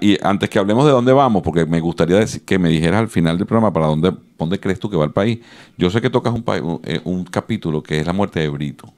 Y antes que hablemos de dónde vamos, porque me gustaría que me dijeras al final del programa para dónde, crees tú que va el país. Yo sé que tocas eh, un, capítulo que es la muerte de Brito.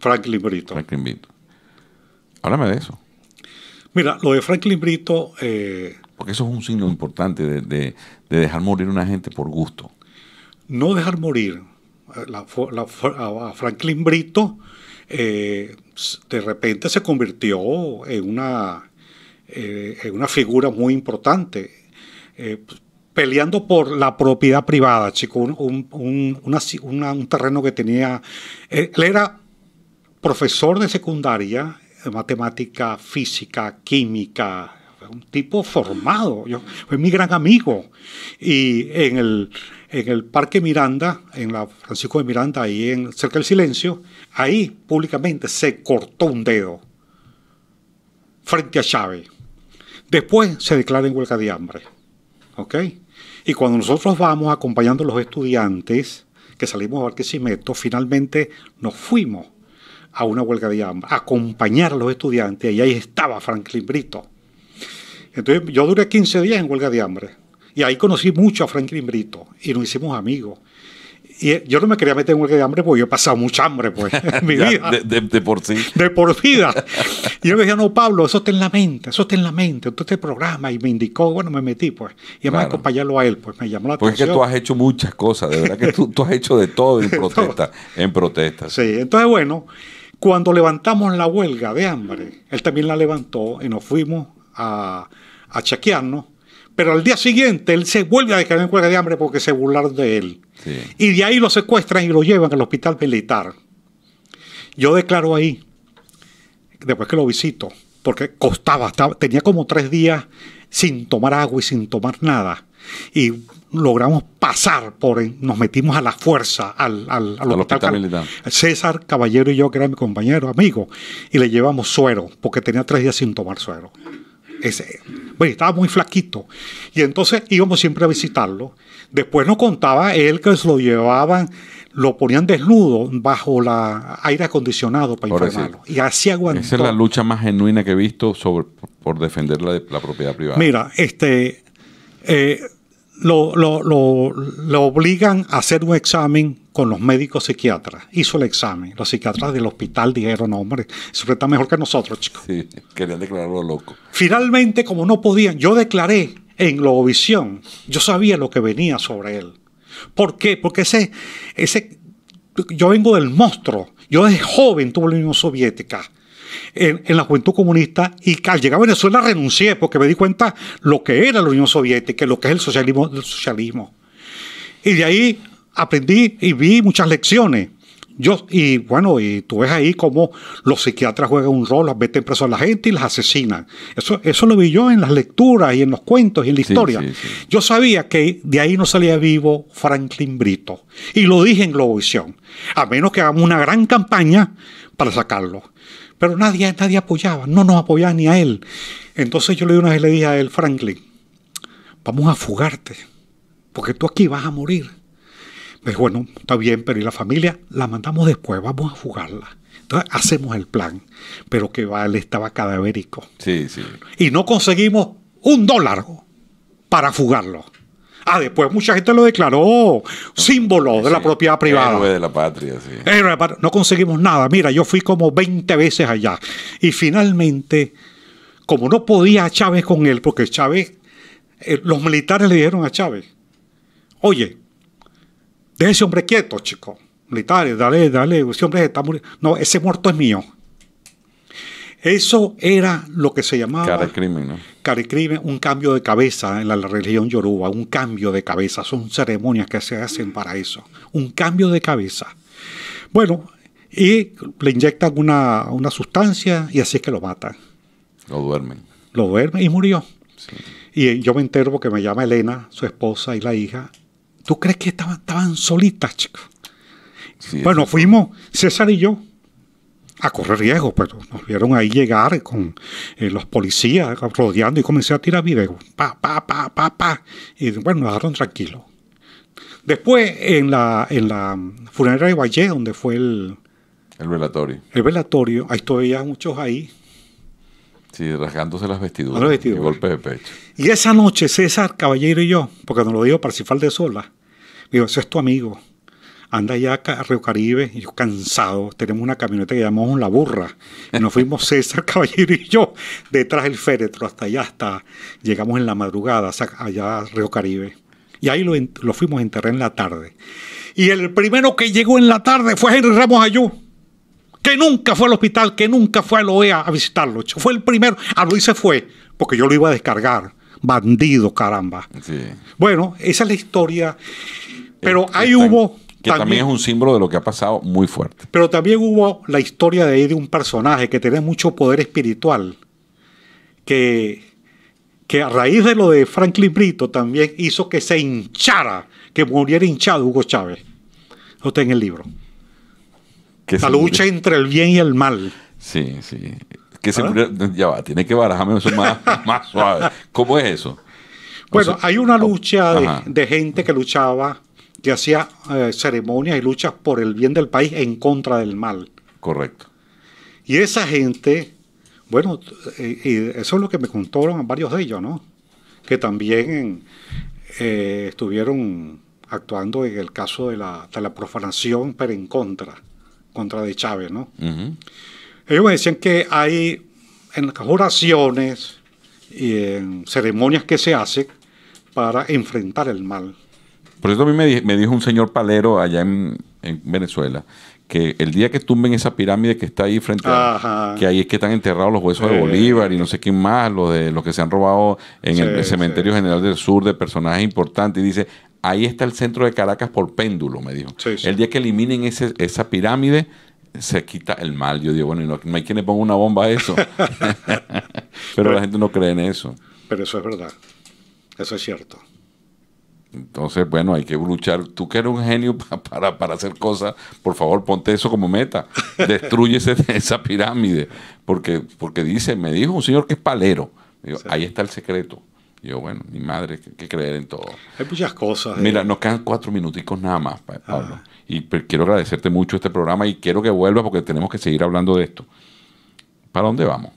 Franklin Brito. Franklin Brito. Háblame de eso. Mira, lo de Franklin Brito... Eh, porque eso es un signo importante de, dejar morir a una gente por gusto. No dejar morir. Eh, a Franklin Brito de repente se convirtió en una eh, una figura muy importante, eh, peleando por la propiedad privada, chico, un, terreno que tenía, eh, él era profesor de secundaria, de matemática, física, química, un tipo formado, yo, fue mi gran amigo. Y en el, en el Parque Miranda, en la Francisco de Miranda, ahí en, cerca del Silencio, ahí públicamente se cortó un dedo frente a Chávez. Después se declara en huelga de hambre. ¿Ok? Y cuando nosotros vamos acompañando a los estudiantes que salimos a Barquisimeto, finalmente nos fuimos a una huelga de hambre, a acompañar a los estudiantes, y ahí estaba Franklin Brito. Entonces yo duré 15 días en huelga de hambre, y ahí conocí mucho a Franklin Brito, y nos hicimos amigos, y yo no me quería meter en huelga de hambre porque yo he pasado mucha hambre, pues, en mi vida. De, por sí. De por vida. Y yo me decía, no, Pablo, eso está en la mente, eso está en la mente, tú te programa y me indicó, bueno, me metí, pues. Y además acompañarlo a él, pues, me llamó la atención. Porque que tú has hecho muchas cosas, de verdad que tú, has hecho de todo en protesta, en protesta. Sí, entonces, bueno, cuando levantamos la huelga de hambre, él también la levantó y nos fuimos a, a chequearnos pero al día siguiente él se vuelve a dejar en huelga de hambre porque se burlaron de él. Y de ahí lo secuestran y lo llevan al hospital militar. Yo declaro ahí, después que lo visito, porque costaba, tenía como tres días sin tomar agua y sin tomar nada. Y logramos pasar por, nos metimos a la fuerza al, hospital, militar. César Caballero y yo, que era mi compañero, amigo, y le llevamos suero, porque tenía tres días sin tomar suero. Ese, bueno, estaba muy flaquito. Y entonces íbamos siempre a visitarlo. Después nos contaba él que lo llevaban, lo ponían desnudo bajo la aire acondicionado para informarlo. Y así aguantó. Esa es la lucha más genuina que he visto sobre, por defender la, la propiedad privada. Mira, este, eh, lo, obligan a hacer un examen con los médicos psiquiatras. Hizo el examen. Los psiquiatras del hospital dijeron, hombre, siempre está mejor que nosotros, chicos. Sí, querían declararlo loco. Finalmente, como no podían, yo declaré en Globovisión. Yo sabía lo que venía sobre él. ¿Por qué? Porque ese, ese, yo vengo del monstruo. Yo desde joven tuve la Unión Soviética en, la Juventud Comunista y al llegar a Venezuela renuncié porque me di cuenta lo que era la Unión Soviética, lo que es el socialismo, el socialismo. Y de ahí aprendí y vi muchas lecciones. Yo, y bueno, y tú ves ahí cómo los psiquiatras juegan un rol, las meten preso a la gente y las asesinan. Eso, eso lo vi yo en las lecturas y en los cuentos y en la historia. Yo sabía que de ahí no salía vivo Franklin Brito. Y lo dije en Globovisión. A menos que hagamos una gran campaña para sacarlo. Pero nadie, nadie apoyaba, no nos apoyaba ni a él. Entonces yo le una vez le dije a él, Franklin, vamos a fugarte, porque tú aquí vas a morir. Me dijo, bueno, está bien, pero ¿y la familia? La mandamos después, vamos a fugarla. Entonces hacemos el plan, pero que él estaba cadavérico. Sí, sí. Y no conseguimos un dólar para fugarlo. Ah, después mucha gente lo declaró símbolo de la propiedad privada. No conseguimos nada. Mira, yo fui como 20 veces allá. Y finalmente, como no podía Chávez con él, porque Chávez, eh, los militares le dijeron a Chávez, oye, ese hombre quieto, chico. Militares, dale, dale, ese hombre está muriendo. No, ese muerto es mío. Eso era lo que se llamaba... crimen, ¿no? crimen, un cambio de cabeza en la, religión yoruba, un cambio de cabeza. Son ceremonias que se hacen para eso. Un cambio de cabeza. Bueno, y le inyectan una, una sustancia y así es que lo matan. Lo duermen. Lo duermen y murió. Y yo me entero porque me llama Elena, su esposa y la hija. ¿Tú crees que estaban, solitas, chicos? bueno, fuimos, César y yo a correr riesgo, pero nos vieron ahí llegar con eh, los policías rodeando y comencé a tirar videos, pa, pa, pa, pa, pa, y bueno, nos dejaron tranquilos. Después, en la, en la funeraria de Valle, donde fue el... El velatorio. El velatorio, ahí todavía muchos ahí. Sí, rasgándose las vestiduras. Las vestiduras. Y golpes de pecho. Y esa noche, César Caballero y yo, porque nos lo dijo Parcifal de Sola, digo, ese es tu amigo anda allá a Río Caribe, yo cansado, tenemos una camioneta que llamamos La Burra, y nos fuimos César Caballero y yo detrás del féretro hasta allá, hasta llegamos en la madrugada allá a Río Caribe. Y ahí lo, fuimos a enterrar en la tarde. Y el primero que llegó en la tarde fue Henry Ramos Ayú que nunca fue al hospital, que nunca fue a la OEA a visitarlo. Fue el primero. A ah, Luis se fue, porque yo lo iba a descargar. Bandido, caramba. Bueno, esa es la historia. Eh, pero ahí hubo. Que también, es un símbolo de lo que ha pasado muy fuerte. Pero también hubo la historia de ahí de un personaje que tenía mucho poder espiritual, que, que a raíz de lo de Franklin Brito también hizo que se hinchara, que muriera hinchado Hugo Chávez. Lo está en el libro. Que la lucha entre el bien y el mal. Sí, sí. Que se ya va, tiene que barajarme eso más, más suave. ¿Cómo es eso? Bueno, hay una oh, lucha de gente que luchaba que hacía eh, ceremonias y luchas por el bien del país en contra del mal. Correcto. Y esa gente, bueno, eh, y eso es lo que me contaron varios de ellos, ¿no? Que también eh, estuvieron actuando en el caso de la, la, profanación, pero en contra, contra de Chávez, ¿no? Ellos me decían que hay en oraciones y ceremonias que se hacen para enfrentar el mal. Por eso a mí me, dijo un señor palero allá en, Venezuela que el día que tumben esa pirámide que está ahí frente a que ahí es que están enterrados los huesos de Bolívar y no sé quién más, los de los que se han robado en el cementerio general del sur de personajes importantes y dice, ahí está el centro de Caracas por péndulo, me dijo. El día que eliminen ese, esa pirámide se quita el mal. Yo digo, bueno, no, no hay quien le ponga una bomba a eso. pero la gente no cree en eso. Pero eso es verdad. Eso es cierto. Entonces, bueno, hay que luchar. Tú que eres un genio para, hacer cosas, por favor, ponte eso como meta. Destruye esa pirámide. Porque, porque dice, me dijo un señor que es palero. Ahí está el secreto. Yo, bueno, mi madre, que, que creer en todo. Hay muchas cosas. Eh. Mira, nos quedan cuatro minuticos nada más, Pablo. Ah. Y pues, quiero agradecerte mucho este programa y quiero que vuelva porque tenemos que seguir hablando de esto. ¿Para dónde vamos?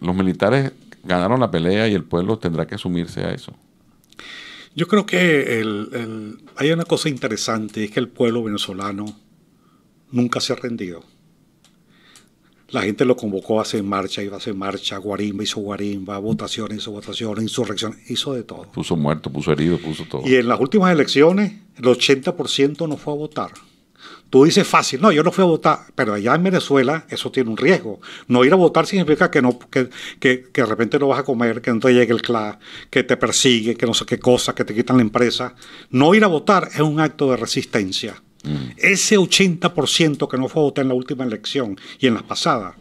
Los militares ganaron la pelea y el pueblo tendrá que asumirse a eso. Yo creo que el, hay una cosa interesante, es que el pueblo venezolano nunca se ha rendido. La gente lo convocó a hacer marcha, iba a hacer marcha, guarimba hizo guarimba, votaciones hizo votaciones, insurrección hizo de todo. Puso muerto, puso herido, puso todo. Y en las últimas elecciones, el 80% no fue a votar. Tú dices fácil, no, yo no fui a votar, pero allá en Venezuela eso tiene un riesgo. No ir a votar significa que, no, que, que, de repente no vas a comer, que no te llegue el CLA, que te persigue, que no sé qué cosa, que te quitan la empresa. No ir a votar es un acto de resistencia. Mm. Ese 80% que no fue a votar en la última elección y en las pasadas,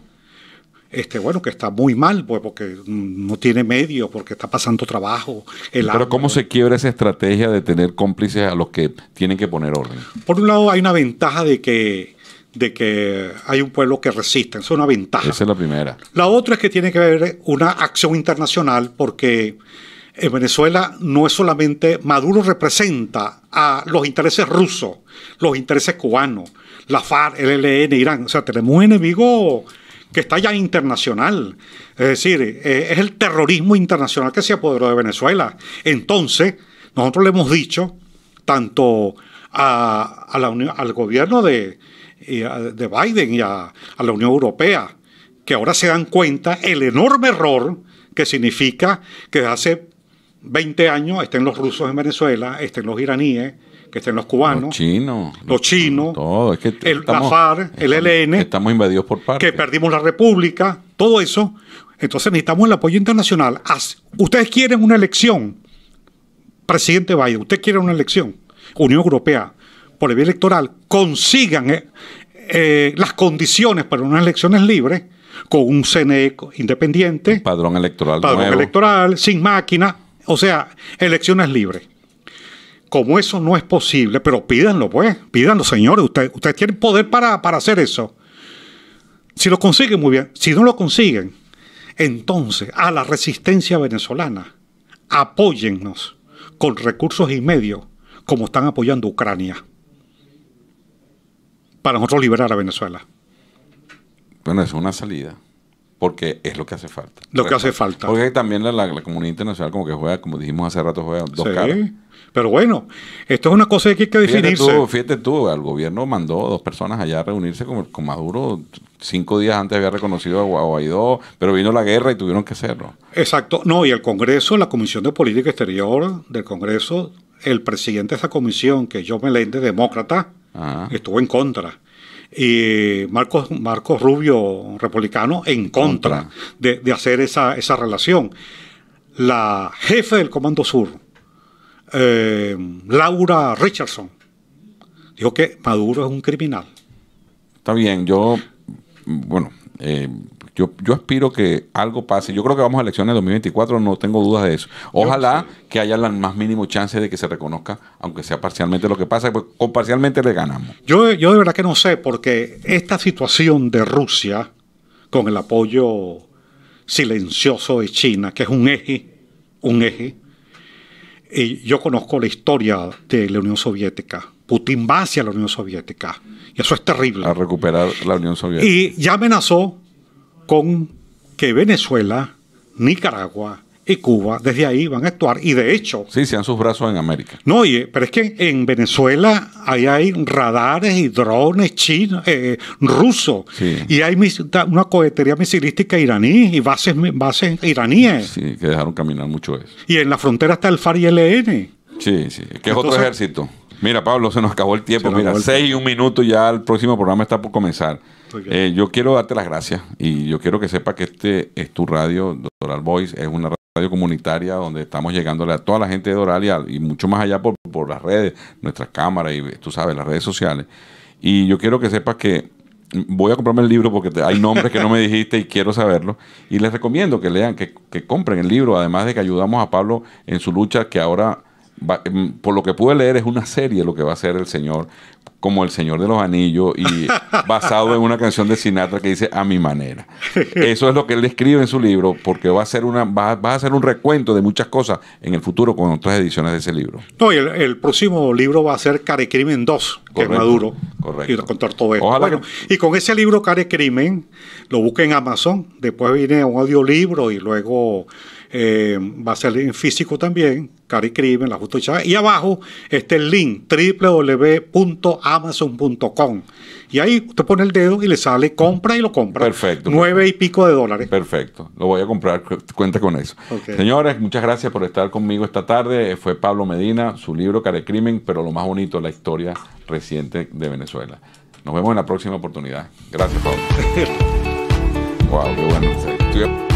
este, bueno, que está muy mal, pues, porque no tiene medios, porque está pasando trabajo. Pero ¿cómo se quiebra esa estrategia de tener cómplices a los que tienen que poner orden? Por un lado hay una ventaja de que de que hay un pueblo que resiste, Esa es una ventaja. Esa es la primera. La otra es que tiene que haber una acción internacional porque en Venezuela no es solamente Maduro representa a los intereses rusos, los intereses cubanos, la FARC, el ELN, Irán. O sea, tenemos un enemigo que está ya internacional. Es decir, eh, es el terrorismo internacional que se apoderó de Venezuela. Entonces, nosotros le hemos dicho, tanto a, la al gobierno de, de Biden y a, la Unión Europea, que ahora se dan cuenta el enorme error que significa que hace 20 años estén los rusos en Venezuela, estén los iraníes, que estén los cubanos, los chinos, los chinos, el, estamos, la FARC, el ELN, estamos invadidos por parte. que perdimos la República, todo eso. Entonces necesitamos el apoyo internacional. Ustedes quieren una elección, presidente Biden, ustedes quieren una elección, Unión Europea, por el vía electoral, consigan eh, eh, las condiciones para unas elecciones libres con un CNE independiente, padrón electoral, padrón electoral, sin máquina, o sea, elecciones libres como eso no es posible, pero pídanlo, pues, pídanlo, señores, ustedes, tienen poder para, para hacer eso. Si lo consiguen, muy bien. Si no lo consiguen, entonces a la resistencia venezolana, apóyennos con recursos y medios como están apoyando Ucrania para nosotros liberar a Venezuela. Bueno, es una salida porque es lo que hace falta. Lo que pues, hace falta. Porque también la, comunidad internacional como que juega, como dijimos hace rato, juega dos sí, caras. Pero bueno, esto es una cosa que hay que definirse. Fíjate tú, el gobierno mandó dos personas allá a reunirse con, Maduro. Cinco días antes había reconocido a Guaidó, pero vino la guerra y tuvieron que hacerlo. Exacto. No, y el Congreso, la Comisión de Política Exterior del Congreso, el presidente de esa comisión, que yo me leí de demócrata, ah. estuvo en contra y Marcos, Rubio, republicano, en contra, De, hacer esa, relación. La jefe del Comando Sur, eh, Laura Richardson, dijo que Maduro es un criminal. Está bien, yo, bueno, eh, yo, yo aspiro que algo pase. Yo creo que vamos a elecciones en 2024, no tengo dudas de eso. Ojalá que haya la más mínimo chance de que se reconozca, aunque sea parcialmente lo que pasa, pues con parcialmente le ganamos. Yo, yo de verdad que no sé, porque esta situación de Rusia, con el apoyo silencioso de China, que es un eje, un eje, y yo conozco la historia de la Unión Soviética. Putin va hacia la Unión Soviética. Y eso es terrible. A recuperar la Unión Soviética. Y ya amenazó con que Venezuela, Nicaragua y Cuba desde ahí van a actuar y de hecho... Sí, sean sus brazos en América. No, oye, pero es que en Venezuela ahí hay radares y drones chinos, eh, rusos y hay una cohetería misilística iraní y bases, bases iraníes. Sí, que dejaron caminar mucho eso. Y en la frontera está el far y el ELN. E. Sí, sí, que es otro ejército. Mira, Pablo, se nos acabó el tiempo. Mira, seis y un minuto ya el próximo programa está por comenzar. Eh, yo quiero darte las gracias y yo quiero que sepa que este es tu radio, Doral Voice, es una radio comunitaria donde estamos llegándole a toda la gente de Doral y, mucho más allá por, las redes, nuestras cámaras y tú sabes, las redes sociales. Y yo quiero que sepas que voy a comprarme el libro porque hay nombres que no me dijiste y quiero saberlo. Y les recomiendo que lean, que, que compren el libro, además de que ayudamos a Pablo en su lucha que ahora... Mm, por lo que pude leer, es una serie lo que va a hacer el Señor como El Señor de los Anillos y basado en una canción de Sinatra que dice A mi manera. Eso es lo que él escribe en su libro porque va a ser una va, a un recuento de muchas cosas en el futuro con otras ediciones de ese libro. No, y el, próximo libro va a ser Care Crimen 2, que es Maduro. Correcto. Y contar todo esto. y con ese libro Care Crimen, lo busque en Amazon, después viene un audiolibro y luego eh, va a ser en físico también, Crimen, La Justicia. Y abajo está el link www.amazon.com. Y ahí usted pone el dedo y le sale compra y lo compra. Perfecto. Nueve y pico de dólares. Perfecto. Lo voy a comprar, cuenta con eso. Señores, muchas gracias por estar conmigo esta tarde. Eh, fue Pablo Medina, su libro Care Crimen, pero lo más bonito, la historia reciente de Venezuela. Nos vemos en la próxima oportunidad. Gracias, Pablo. wow, qué bueno.